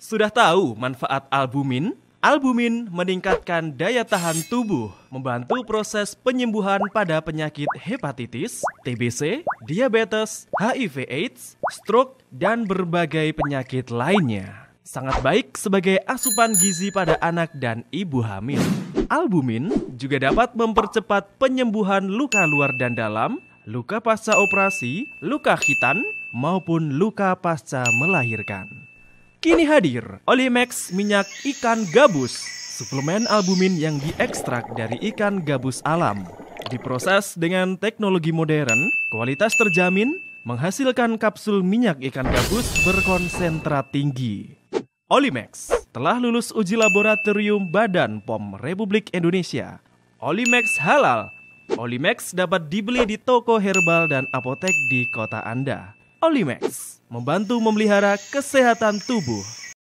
Sudah tahu manfaat albumin? Albumin meningkatkan daya tahan tubuh, membantu proses penyembuhan pada penyakit hepatitis, TBC, diabetes, HIV/AIDS, stroke, dan berbagai penyakit lainnya. Sangat baik sebagai asupan gizi pada anak dan ibu hamil. Albumin juga dapat mempercepat penyembuhan luka luar dan dalam, luka pasca operasi, luka khitan, maupun luka pasca melahirkan. Kini hadir Olimex Minyak Ikan Gabus, suplemen albumin yang diekstrak dari ikan gabus alam. Diproses dengan teknologi modern, kualitas terjamin, menghasilkan kapsul minyak ikan gabus berkonsentrat tinggi. Olimex telah lulus uji laboratorium Badan POM Republik Indonesia. Olimex halal. Olimex dapat dibeli di toko herbal dan apotek di kota Anda. Olimex membantu memelihara kesehatan tubuh.